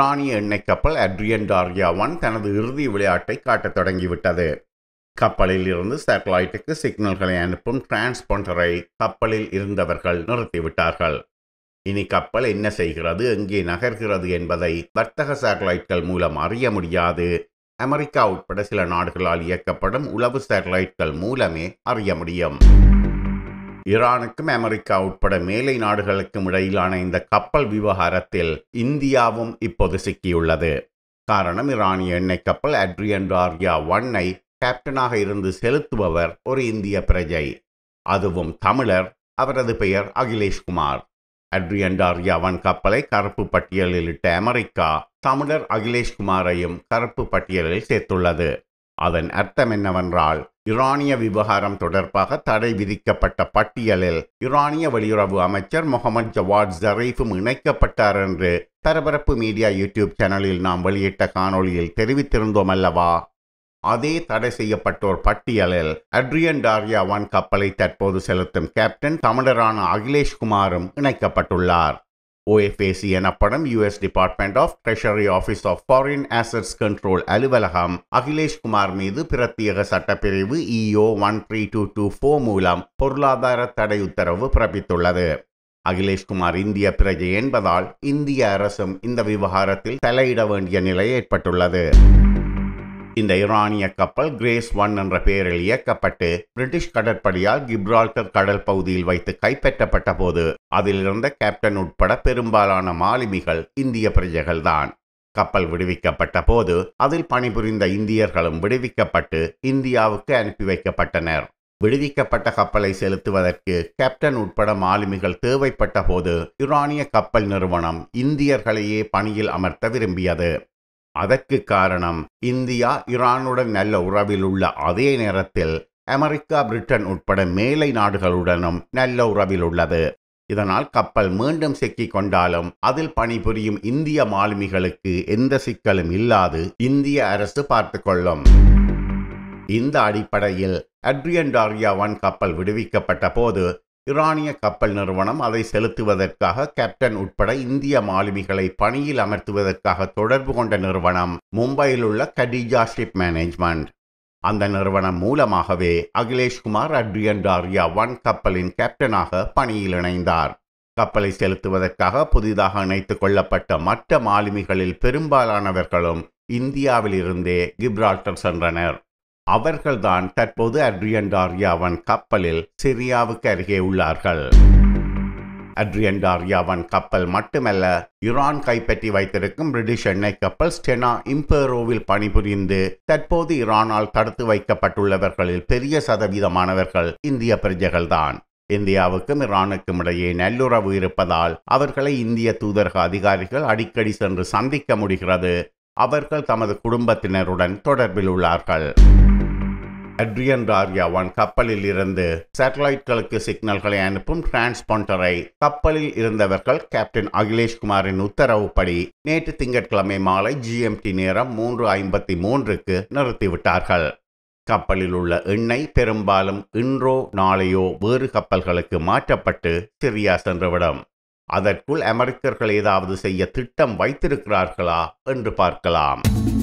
ஈரானிய எண்ணெய் கப்பல் அட்ரியன் டார்கியா ஒன் தனது இறுதி விளையாட்டை காட்டத் தொடங்கிவிட்டது கப்பலில் இருந்து சேட்டலைட்டுக்கு சிக்னல்களை அனுப்பும் டிரான்ஸ்பாண்டரை கப்பலில் இருந்தவர்கள் நிறுத்திவிட்டார்கள் இனி கப்பல் என்ன செய்கிறது எங்கே நகர்கிறது என்பதை வர்த்தக சேட்டலைட்கள் மூலம் அறிய முடியாது அமெரிக்கா உட்பட சில நாடுகளால் இயக்கப்படும் உளவு சேட்டலைட்கள் மூலமே அறிய முடியும் ஈரானுக்கும் அமெரிக்கா உட்பட மேலை நாடுகளுக்கும் இடையிலான இந்த கப்பல் விவகாரத்தில் இந்தியாவும் இப்போது சிக்கியுள்ளது காரணம் ஈரானிய எண்ணெய் கப்பல் அட்ரியன் ஆர்யா ஒன்னை கேப்டனாக இருந்து செலுத்துபவர் ஒரு இந்திய பிரஜை அதுவும் தமிழர் அவரது பெயர் அகிலேஷ்குமார் ஆர்யா அவன் கப்பலை கருப்பு பட்டியலில் இட்ட அமெரிக்கா தமிழர் அகிலேஷ்குமாரையும் கருப்பு பட்டியலில் சேர்த்துள்ளது அதன் அர்த்தம் என்னவென்றால் இரானிய விவகாரம் தொடர்பாக தடை விதிக்கப்பட்ட பட்டியலில் இரானிய வெளியுறவு அமைச்சர் முகமது ஜவாத் ஜரீஃபும் இணைக்கப்பட்டார் என்று பரபரப்பு மீடியா யூடியூப் சேனலில் நாம் வெளியிட்ட காணொளியில் தெரிவித்திருந்தோம் அல்லவா அதே தடை செய்யப்பட்டோர் பட்டியலில் அட்ரியன் டாரியா ஒன் கப்பலை தற்போது செலுத்தும் கேப்டன் தமிழரான அகிலேஷ் குமாரும் இணைக்கப்பட்டுள்ளார் OFAC எனப்படும் US department of treasury office of foreign assets control அலுவலகம் அகிலேஷ் குமார் மீது பிரத்யேக சட்டப்பிரிவு EO one three two two four மூலம் பொருளாதார தடை உத்தரவு பிறப்பித்துள்ளது அகிலேஷ்குமார் இந்திய பிரஜை என்பதால் இந்திய அரசும் இந்த விவகாரத்தில் தலையிட வேண்டிய நிலை ஏற்பட்டுள்ளது இந்த ஈரானிய கப்பல் கிரேஸ் ஒன் என்ற பெயரில் இயக்கப்பட்டு பிரிட்டிஷ் கடற்படையால் கிப்ரால்டர் கடல் பகுதியில் வைத்து கைப்பற்றப்பட்ட போது அதிலிருந்த கேப்டன் உட்பட பெரும்பாலான மாலுமிகள் இந்திய பிரஜைகள்தான் கப்பல் விடுவிக்கப்பட்ட போது அதில் பணிபுரிந்த இந்தியர்களும் விடுவிக்கப்பட்டு இந்தியாவுக்கு அனுப்பி வைக்கப்பட்டனர் விடுவிக்கப்பட்ட கப்பலை செலுத்துவதற்கு கேப்டன் உட்பட மாலுமிகள் தேவைப்பட்ட போது யுரானிய கப்பல் நிறுவனம் இந்தியர்களையே பணியில் அமர்த்த விரும்பியது அதற்கு காரணம் இந்தியா ஈரானுடன் நல்ல உறவில் உள்ள அதே நேரத்தில் அமெரிக்கா பிரிட்டன் உட்பட மேலை நாடுகளுடனும் நல்ல உறவில் உள்ளது இதனால் கப்பல் மீண்டும் சிக்கிக் கொண்டாலும் அதில் பணிபுரியும் இந்திய மாலுமிகளுக்கு எந்த சிக்கலும் இல்லாது இந்திய அரசு பார்த்து கொள்ளும் இந்த அடிப்படையில் அட்ரியன் டாரியா ஒன் கப்பல் விடுவிக்கப்பட்ட போது இரானிய கப்பல் நிறுவனம் அதை செலுத்துவதற்காக கேப்டன் உட்பட இந்திய மாலுமிகளை பணியில் அமர்த்துவதற்காக தொடர்பு கொண்ட நிறுவனம் மும்பையில் உள்ள கடிஜா ஷிப் மேனேஜ்மெண்ட் அந்த நிறுவனம் மூலமாகவே அகிலேஷ்குமார் அட்ரியன் டாரியா ஒன் கப்பலின் கேப்டனாக பணியில் இணைந்தார் கப்பலை செலுத்துவதற்காக புதிதாக இணைத்துக் கொள்ளப்பட்ட மற்ற மாலுமிகளில் பெரும்பாலானவர்களும் இந்தியாவிலிருந்தே கிப்ரால்டர் சென்றனர் அவர்கள்தான் தற்போது அட்ரியன் டாரியாவன் கப்பலில் சிரியாவுக்கு அருகே உள்ளார்கள் அட்ரியன் டாரியாவன் கப்பல் மட்டுமல்ல ஈரான் கைப்பற்றி வைத்திருக்கும் பிரிட்டிஷ் எண்ணெய் கப்பல் ஸ்டெனா இம்பேரோவில் பணிபுரிந்து தற்போது ஈரானால் தடுத்து வைக்கப்பட்டுள்ளவர்களில் பெரிய சதவீதமானவர்கள் இந்திய பிரஜைகள்தான் இந்தியாவுக்கும் ஈரானுக்கும் இடையே நல்லுறவு இருப்பதால் அவர்களை இந்திய தூதரக அதிகாரிகள் அடிக்கடி சென்று சந்திக்க முடிகிறது அவர்கள் தமது குடும்பத்தினருடன் தொடர்பில் உள்ளார்கள் அட்ரியன் ரார்யாவான் கப்பலில் இருந்து சேட்டலைட்களுக்கு சிக்னல்களை அனுப்பும் டிரான்ஸ்பாண்டரை கப்பலில் இருந்தவர்கள் கேப்டன் அகிலேஷ் குமாரின் உத்தரவுப்படி நேற்று திங்கட்கிழமை மாலை ஜிஎம்டி நேரம் மூன்று ஐம்பத்தி மூன்றுக்கு நிறுத்திவிட்டார்கள் கப்பலில் உள்ள எண்ணெய் பெரும்பாலும் இன்றோ நாளையோ வேறு கப்பல்களுக்கு மாற்றப்பட்டு சிரியா சென்றுவிடும் அதற்குள் அமெரிக்கர்கள் ஏதாவது செய்ய திட்டம் வைத்திருக்கிறார்களா என்று பார்க்கலாம்